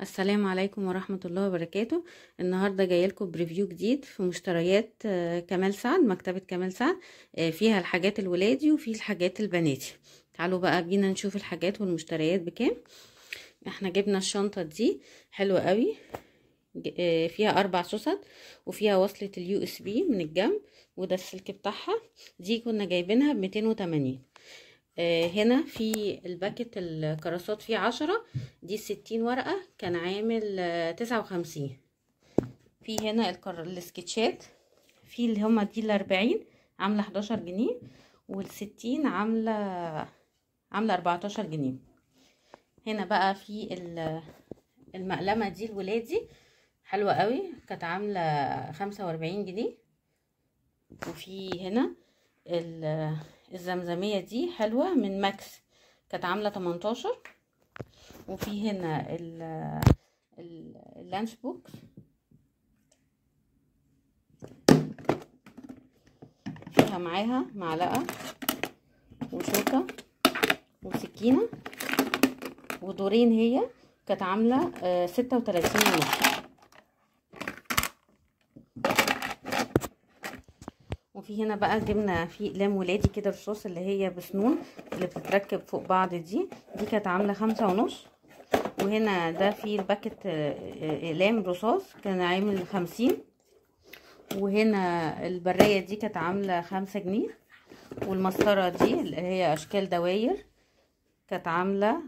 السلام عليكم ورحمة الله وبركاته النهاردة جاي لكم بريفيو جديد في مشتريات آه، كمال سعد مكتبة كمال سعد آه، فيها الحاجات الولادي وفي الحاجات البناتي تعالوا بقى بينا نشوف الحاجات والمشتريات بكام احنا جبنا الشنطة دي حلوة قوي آه، فيها اربع سوست وفيها وصلة اليو اس بي من الجنب وده السلك بتاعها دي كنا جايبينها بمتين وتمانين هنا في الباكت الكراسات فيه عشرة دي الستين ورقة كان عامل آه، تسعة وخمسين في هنا الكر... السكتشات في اللي هما دي الاربعين عاملة حداشر جنيه والستين عاملة عاملة اربعتاشر جنيه هنا بقى في المقلمة دي الولادي حلوة قوي كانت عاملة خمسة واربعين جنيه وفي هنا الزمزمية دي حلوة من ماكس كانت عاملة تمنتاشر وفي هنا اللانش بوكس فيها معاها معلقة وشوكة وسكينة ودورين هي كانت عاملة آه، ستة وتلاتين ونص وفي هنا بقى جبنا في اقلام ولادي كده الصوص اللي هي بسنون اللي بتتركب فوق بعض دي دي كانت عامله خمسة ونص وهنا ده فيه الباكت اقلام آه، آه، آه، رصاص كان عامل خمسين وهنا البرية دي كانت عاملة خمسة جنيه والمسطرة دي اللي هي اشكال دواير كانت عاملة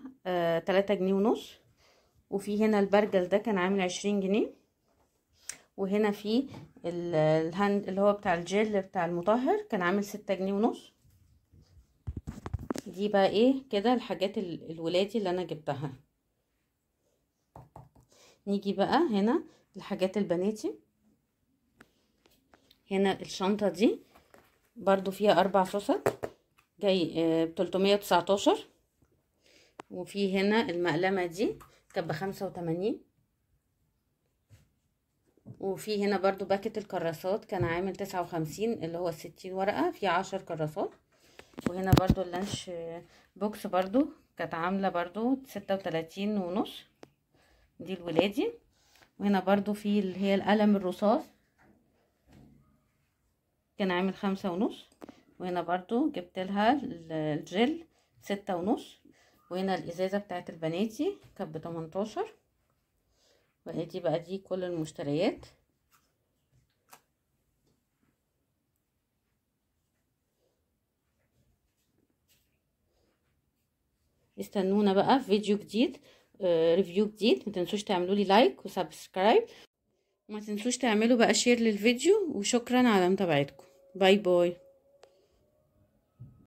تلاتة جنيه ونص وفي هنا البرجل ده كان عامل عشرين جنيه وهنا في الهند اللي هو بتاع الجل بتاع المطهر كان عامل ستة جنيه ونص دي بقى ايه كده الحاجات الولادي اللي انا جبتها نيجي بقى هنا الحاجات البناتي هنا الشنطة دي برضو فيها اربع فصل جاي آه، بتلتمية وتسعتاشر وفي هنا المقلمة دي كانت بخمسة وتمانين وفي هنا برضو باكت الكراسات كان عامل تسعة وخمسين اللي هو الستين ورقة في عشر كراسات وهنا برضو اللانش بوكس برضو كانت عاملة برضو ستة وتلاتين ونص دي الولادي وهنا برضو في اللي هي القلم الرصاص كان عامل خمسة ونص وهنا برضو جبت لها الجل ستة ونص وهنا الازازة بتاعت البناتي كانت بتمنتاشر وادي بقى دي كل المشتريات استنونا بقى في فيديو جديد ريفيو آه، جديد ما تنسوش تعملوا لي لايك وسبسكرايب وما تنسوش تعملوا بقى شير للفيديو وشكرا على متابعتكم باي باي